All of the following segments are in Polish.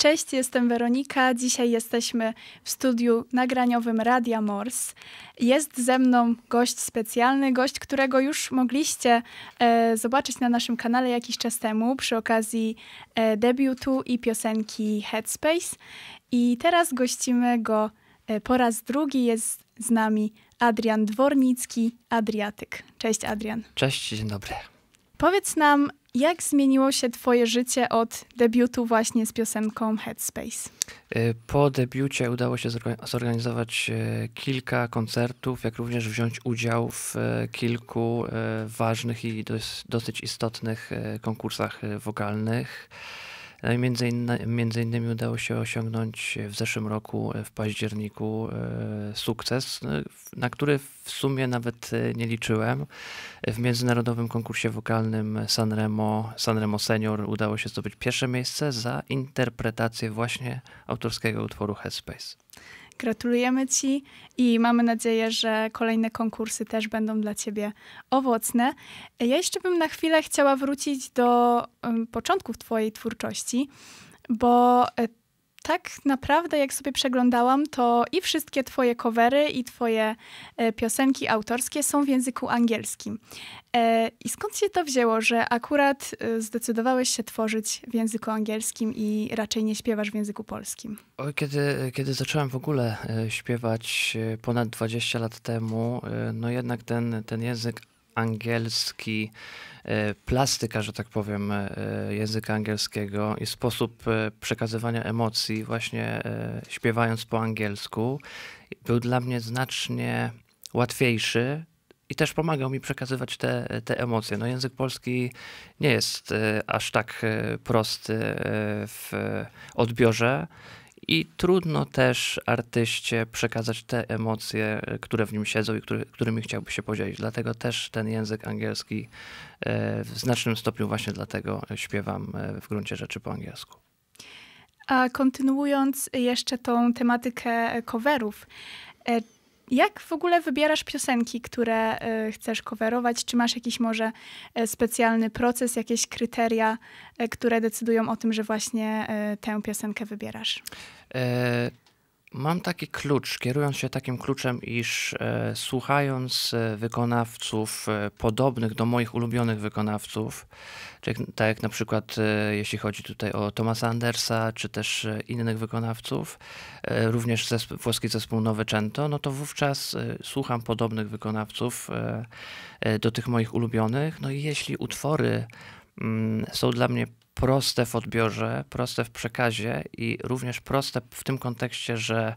Cześć, jestem Weronika. Dzisiaj jesteśmy w studiu nagraniowym Radia Mors. Jest ze mną gość specjalny, gość, którego już mogliście e, zobaczyć na naszym kanale jakiś czas temu przy okazji e, debiutu i piosenki Headspace. I teraz gościmy go e, po raz drugi. Jest z nami Adrian Dwornicki, Adriatyk. Cześć, Adrian. Cześć, dzień dobry. Powiedz nam, jak zmieniło się Twoje życie od debiutu właśnie z piosenką Headspace? E, po debiucie udało się zorganizować e, kilka koncertów, jak również wziąć udział w e, kilku ważnych i dosyć istotnych konkursach wokalnych. E, między, innymi, między innymi udało się osiągnąć w zeszłym roku, e, w październiku, e, sukces, na który w sumie nawet nie liczyłem. W międzynarodowym konkursie wokalnym Sanremo, Sanremo Senior udało się zdobyć pierwsze miejsce za interpretację właśnie autorskiego utworu Headspace. Gratulujemy Ci i mamy nadzieję, że kolejne konkursy też będą dla Ciebie owocne. Ja jeszcze bym na chwilę chciała wrócić do początków Twojej twórczości, bo e, tak naprawdę, jak sobie przeglądałam, to i wszystkie Twoje covery, i Twoje e, piosenki autorskie są w języku angielskim. E, I skąd się to wzięło, że akurat e, zdecydowałeś się tworzyć w języku angielskim i raczej nie śpiewasz w języku polskim? kiedy, kiedy zacząłem w ogóle e, śpiewać e, ponad 20 lat temu, e, no jednak ten, ten język angielski, e, plastyka, że tak powiem, e, języka angielskiego i sposób e, przekazywania emocji, właśnie śpiewając po angielsku, był dla mnie znacznie łatwiejszy i też pomagał mi przekazywać te, te emocje. No, język polski nie jest aż tak prosty w odbiorze i trudno też artyście przekazać te emocje, które w nim siedzą i który, którymi chciałby się podzielić. Dlatego też ten język angielski e, w znacznym stopniu właśnie dlatego śpiewam e, w gruncie rzeczy po angielsku. A kontynuując jeszcze tą tematykę coverów, e, jak w ogóle wybierasz piosenki, które e, chcesz coverować? Czy masz jakiś może e, specjalny proces, jakieś kryteria, e, które decydują o tym, że właśnie tę piosenkę wybierasz? Mam taki klucz, kierując się takim kluczem, iż e, słuchając e, wykonawców e, podobnych do moich ulubionych wykonawców, czy, tak jak na przykład e, jeśli chodzi tutaj o Thomasa Andersa, czy też e, innych wykonawców, e, również zesp włoski zespół Nowe Cento, no to wówczas słucham podobnych wykonawców do tych moich ulubionych. No i jeśli utwory mm, są dla mnie proste w odbiorze, proste w przekazie i również proste w tym kontekście, że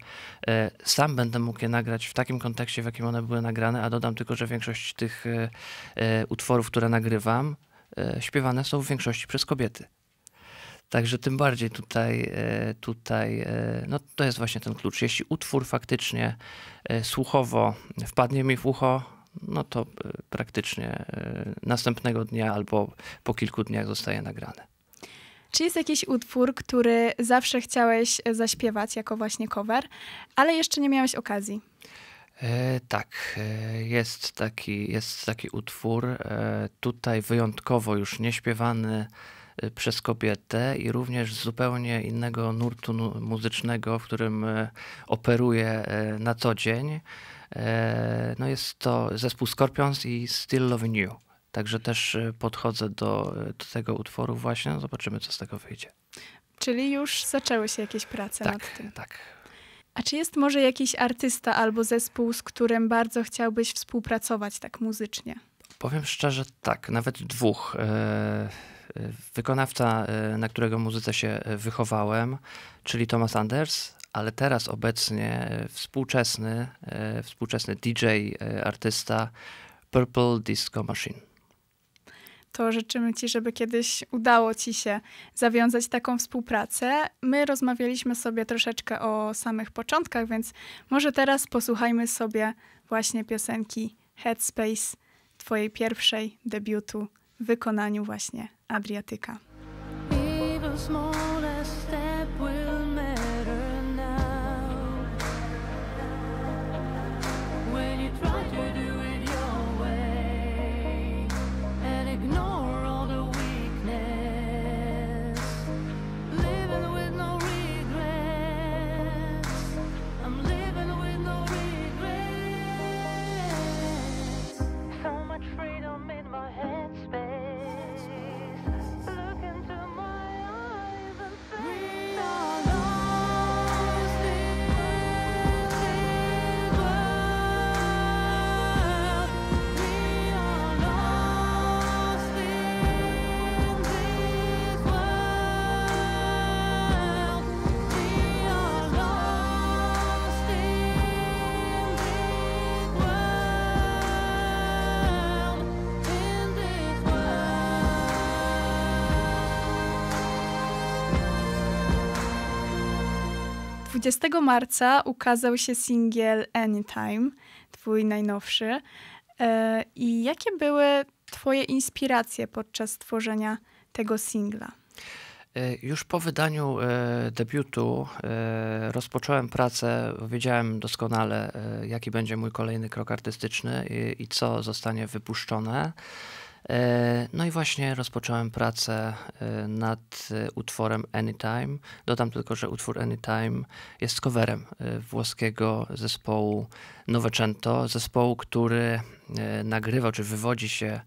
e, sam będę mógł je nagrać w takim kontekście, w jakim one były nagrane, a dodam tylko, że większość tych e, e, utworów, które nagrywam, śpiewane są w większości przez kobiety. Także tym bardziej tutaj, tutaj no to jest właśnie ten klucz. Jeśli utwór faktycznie słuchowo wpadnie mi w ucho, no to praktycznie następnego dnia albo po kilku dniach zostaje nagrane. Czy jest jakiś utwór, który zawsze chciałeś e, zaśpiewać jako właśnie cover, ale jeszcze nie miałeś okazji? E, tak, e, jest taki, jest taki utwór, e, tutaj wyjątkowo już nieśpiewany e, przez kobietę i również z zupełnie innego nurtu muzycznego, w którym operuję na co dzień. No jest to zespół Scorpions i Still Loving You. Także też y, podchodzę do, y, do tego utworu właśnie, no zobaczymy co z tego wyjdzie. Czyli już zaczęły się jakieś prace tak, nad tym. Tak. A czy jest może jakiś artysta albo zespół, z którym bardzo chciałbyś współpracować tak muzycznie? Powiem szczerze, tak, nawet dwóch. E, e, wykonawca, e, na którego muzyce się wychowałem, czyli Thomas Anders, ale teraz obecnie współczesny, współczesny DJ, artysta Purple Disco Machine to życzymy Ci, żeby kiedyś udało Ci się zawiązać taką współpracę. My rozmawialiśmy sobie troszeczkę o samych początkach, więc może teraz posłuchajmy sobie właśnie piosenki Headspace, Twojej pierwszej debiutu w wykonaniu właśnie Adriatyka. Even 20 marca ukazał się singiel Anytime, twój najnowszy. E, I jakie były Twoje inspiracje podczas tworzenia tego singla? E, już po wydaniu e, debiutu rozpocząłem pracę, wiedziałem doskonale, jaki będzie mój kolejny krok artystyczny i, i co zostanie wypuszczone. E, no i właśnie rozpocząłem pracę e, nad e, utworem Anytime. Dodam tylko, że utwór Anytime jest coverem włoskiego zespołu Novecento, zespołu, który nagrywał czy wywodzi się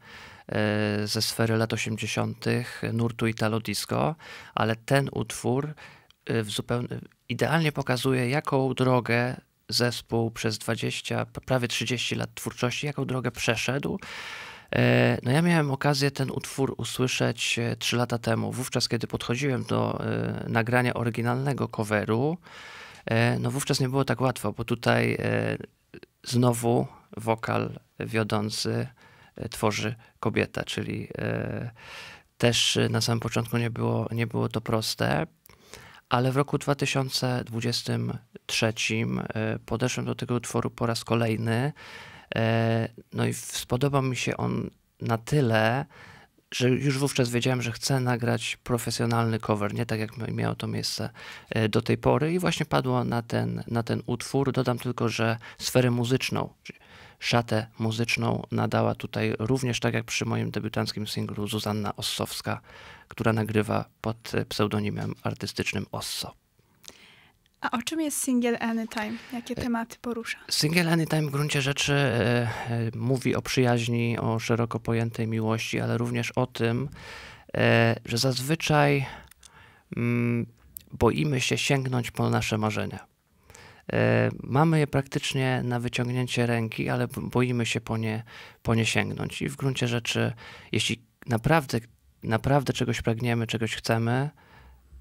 ze sfery lat 80. nurtu Italo Disco, ale ten utwór w zupełnie, idealnie pokazuje, jaką drogę zespół przez 20, prawie 30 lat twórczości, jaką drogę przeszedł E, no ja miałem okazję ten utwór usłyszeć 3 e, lata temu, wówczas kiedy podchodziłem do e, nagrania oryginalnego coveru. No wówczas nie było tak łatwo, bo tutaj znowu wokal wiodący tworzy kobieta, czyli też na samym początku nie było, nie było to proste. Ale w roku 2023 podeszłem do tego utworu po raz kolejny E, no i spodobał mi się on na tyle, że już wówczas wiedziałem, że chcę nagrać profesjonalny cover, nie tak jak miało to miejsce e, do tej pory i właśnie padło na ten, na ten utwór. Dodam tylko, że sferę muzyczną, szatę muzyczną nadała tutaj również tak jak przy moim debiutanckim singlu Zuzanna Ossowska, która nagrywa pod e, pseudonimem artystycznym Osso. A o czym jest Single Anytime? Jakie e, tematy porusza? Single Anytime w gruncie rzeczy e, e, mówi o przyjaźni, o szeroko pojętej miłości, ale również o tym, e, że zazwyczaj mm, boimy się sięgnąć po nasze marzenia. E, mamy je praktycznie na wyciągnięcie ręki, ale boimy się po nie, po nie sięgnąć. I w gruncie rzeczy, jeśli naprawdę, naprawdę czegoś pragniemy, czegoś chcemy,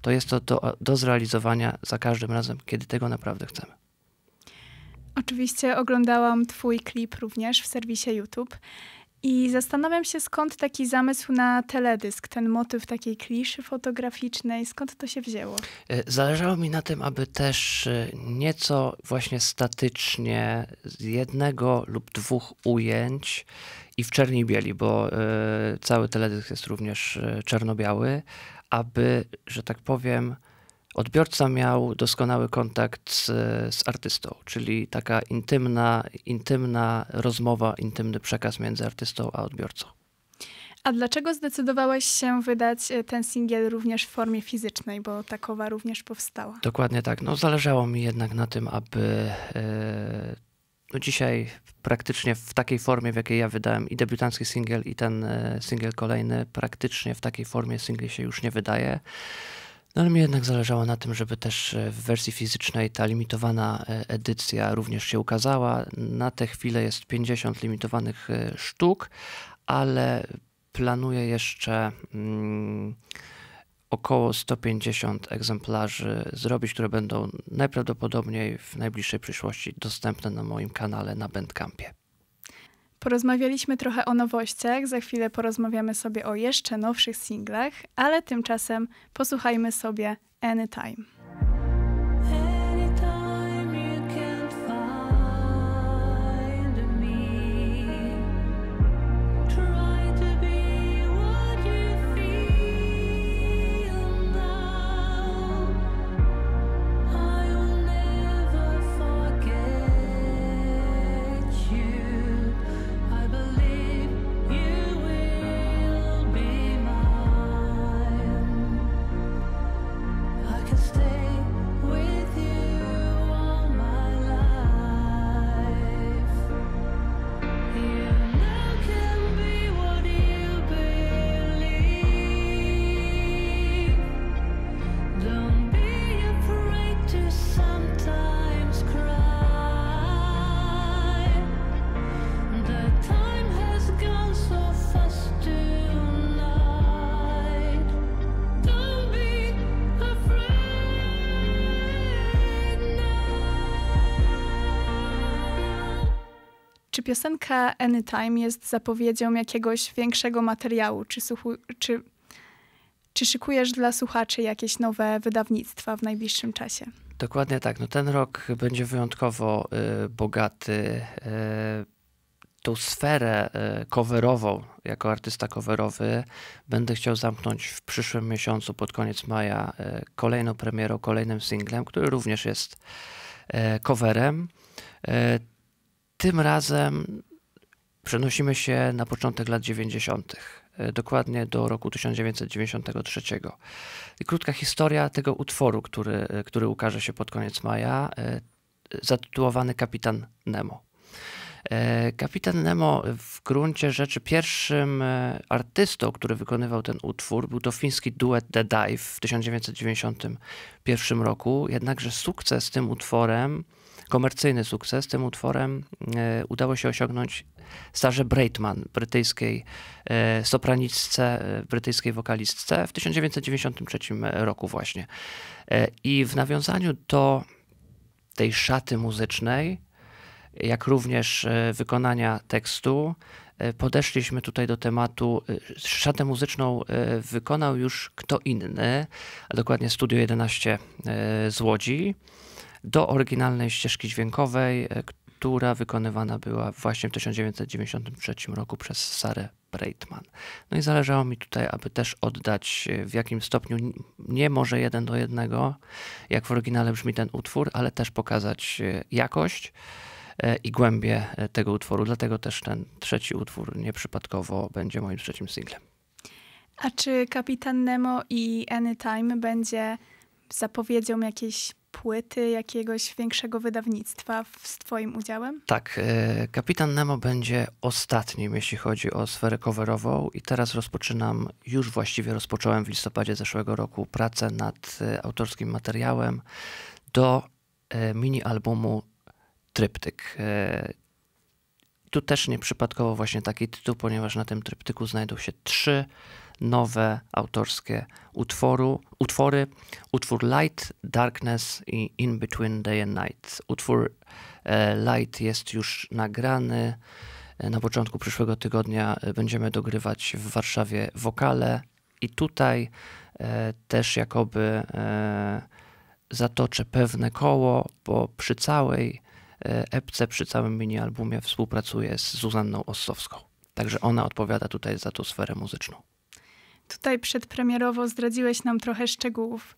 to jest to do, do zrealizowania za każdym razem, kiedy tego naprawdę chcemy. Oczywiście oglądałam Twój klip również w serwisie YouTube. I zastanawiam się, skąd taki zamysł na teledysk, ten motyw takiej kliszy fotograficznej, skąd to się wzięło? E, zależało mi na tym, aby też e, nieco właśnie statycznie z jednego lub dwóch ujęć i w czerni bieli, bo e, cały teledysk jest również czarno biały aby, że tak powiem, odbiorca miał doskonały kontakt z, z artystą, czyli taka intymna, intymna rozmowa, intymny przekaz między artystą a odbiorcą. A dlaczego zdecydowałeś się wydać e, ten singiel również w formie fizycznej, bo takowa również powstała? Dokładnie tak. No, zależało mi jednak na tym, aby e, no dzisiaj praktycznie w takiej formie, w jakiej ja wydałem i debiutancki singiel, i ten e, singiel kolejny, praktycznie w takiej formie singli się już nie wydaje. No ale mi jednak zależało na tym, żeby też e, w wersji fizycznej ta limitowana e, edycja również się ukazała. Na tę chwilę jest 50 limitowanych sztuk, ale planuję jeszcze. Mm, około 150 egzemplarzy zrobić, które będą najprawdopodobniej w najbliższej przyszłości dostępne na moim kanale na Bandcampie. Porozmawialiśmy trochę o nowościach, za chwilę porozmawiamy sobie o jeszcze nowszych singlach, ale tymczasem posłuchajmy sobie Anytime. piosenka Anytime jest zapowiedzią jakiegoś większego materiału? Czy, słuchu- czy, czy szykujesz dla słuchaczy jakieś nowe wydawnictwa w najbliższym czasie? Dokładnie tak. No ten rok będzie wyjątkowo y, bogaty. Y, tą sferę y, coverową, jako artysta coverowy, będę chciał zamknąć w przyszłym miesiącu, pod koniec maja, y, kolejną premierą, kolejnym singlem, który również jest y, coverem. Tym razem przenosimy się na początek lat 90., e, dokładnie do roku 1993. Krótka historia tego utworu, który, e, który ukaże się pod koniec maja, e, zatytułowany Kapitan Nemo. Kapitan Nemo w gruncie rzeczy pierwszym artystą, który wykonywał ten utwór, był to fiński duet The Dive w 1991 roku. Jednakże sukces z tym utworem komercyjny sukces. Tym utworem e, udało się osiągnąć Sarze Braitman, brytyjskiej e, sopranistce, e, brytyjskiej wokalistce w 1993 roku właśnie. I w nawiązaniu do tej szaty muzycznej, jak również wykonania tekstu, podeszliśmy tutaj do tematu. Szatę muzyczną wykonał już kto inny, a dokładnie Studio 11 z Łodzi do oryginalnej ścieżki dźwiękowej, e, która wykonywana była właśnie w 1993 roku przez Sarę Breitman. No i zależało mi tutaj, aby też oddać e, w jakim stopniu, nie może jeden do jednego, jak w oryginale brzmi ten utwór, ale też pokazać e, jakość i głębię tego utworu. Dlatego też ten trzeci utwór nieprzypadkowo będzie moim trzecim singlem. A czy Kapitan Nemo i Anytime będzie zapowiedzią jakiejś płyty jakiegoś większego wydawnictwa z Twoim udziałem? Tak. E, Kapitan Nemo będzie ostatnim, jeśli chodzi o sferę coverową, i teraz rozpoczynam, już właściwie rozpocząłem w listopadzie zeszłego roku pracę nad e, autorskim materiałem do e, mini albumu Tryptyk. Tu też nieprzypadkowo właśnie taki tytuł, ponieważ na tym tryptyku znajdą się trzy nowe autorskie utworu, utwory. Utwór Light, Darkness i In Between Day and Night. Utwór e, Light jest już nagrany. E, na początku przyszłego tygodnia e, będziemy dogrywać w Warszawie wokale i tutaj też jakoby zatoczę pewne koło, bo przy całej epce, przy całym mini-albumie współpracuję z Zuzanną Ossowską. Także ona odpowiada tutaj za tą sferę muzyczną. Tutaj przedpremierowo zdradziłeś nam trochę szczegółów.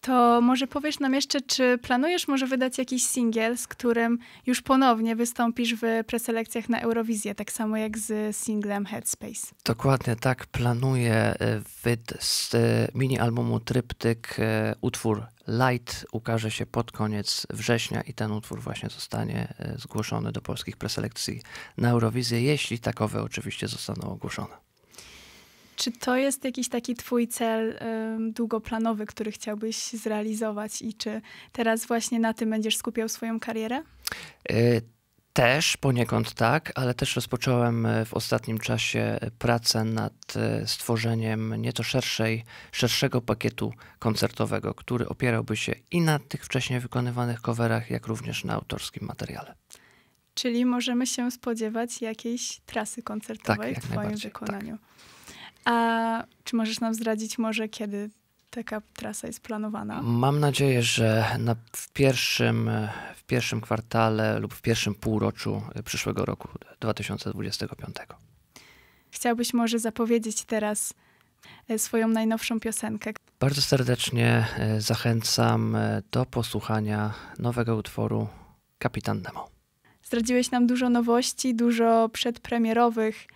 To może powiesz nam jeszcze, czy planujesz może wydać jakiś singiel, z którym już ponownie wystąpisz w preselekcjach na Eurowizję, tak samo jak z singlem Headspace? Dokładnie tak, planuję e, wyd z e, mini-albumu Tryptyk e, utwór Light ukaże się pod koniec września i ten utwór właśnie zostanie zgłoszony do polskich preselekcji na Eurowizję, jeśli takowe oczywiście zostaną ogłoszone. Czy to jest jakiś taki twój cel um, długoplanowy, który chciałbyś zrealizować i czy teraz właśnie na tym będziesz skupiał swoją karierę? Y też poniekąd tak, ale też rozpocząłem e, w ostatnim czasie e, pracę nad stworzeniem nieco szerszej, szerszego pakietu koncertowego, który opierałby się i na tych wcześniej wykonywanych coverach, jak również na autorskim materiale. Czyli możemy się spodziewać jakiejś trasy koncertowej tak, w Twoim tak. wykonaniu. Tak. A czy możesz nam zdradzić może, kiedy taka trasa jest planowana? Mam nadzieję, że na, w, pierwszym, w pierwszym kwartale lub w pierwszym półroczu przyszłego roku 2025. Chciałbyś może zapowiedzieć teraz e, swoją najnowszą piosenkę. Bardzo serdecznie e, zachęcam e, do posłuchania nowego utworu Kapitan Nemo. Zdradziłeś nam dużo nowości, dużo przedpremierowych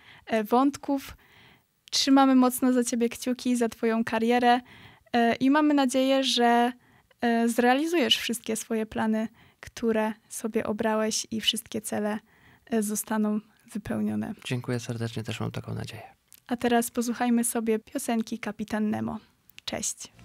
wątków. Trzymamy mocno za Ciebie kciuki, za Twoją karierę e, i mamy nadzieję, że e, zrealizujesz wszystkie swoje plany, które sobie obrałeś i wszystkie cele e, zostaną wypełnione. Dziękuję serdecznie, też mam taką nadzieję. A teraz posłuchajmy sobie piosenki Kapitan Nemo. Cześć.